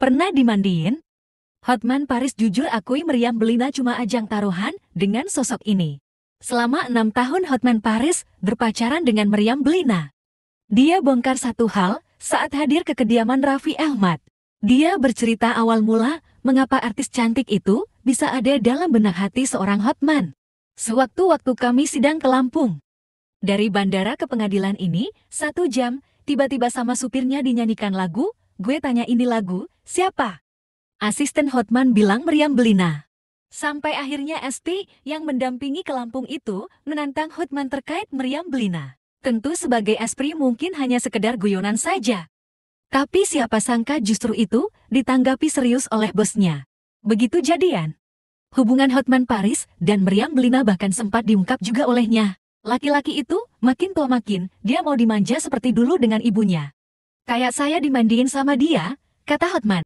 Pernah dimandiin? Hotman Paris jujur akui meriam Belina cuma ajang taruhan dengan sosok ini. Selama enam tahun Hotman Paris berpacaran dengan meriam Belina. Dia bongkar satu hal saat hadir ke kediaman Raffi Ahmad. Dia bercerita awal mula mengapa artis cantik itu bisa ada dalam benak hati seorang Hotman. Sewaktu-waktu kami sidang ke Lampung. Dari bandara ke pengadilan ini, satu jam, tiba-tiba sama supirnya dinyanyikan lagu, gue tanya ini lagu, Siapa? Asisten Hotman bilang meriam Belina. Sampai akhirnya ST yang mendampingi ke Lampung itu menantang Hotman terkait meriam Belina. Tentu sebagai Espri mungkin hanya sekedar guyonan saja. Tapi siapa sangka justru itu ditanggapi serius oleh bosnya. Begitu jadian. Hubungan Hotman Paris dan meriam Belina bahkan sempat diungkap juga olehnya. Laki-laki itu, makin tua makin, dia mau dimanja seperti dulu dengan ibunya. Kayak saya dimandiin sama dia, kata Hotman.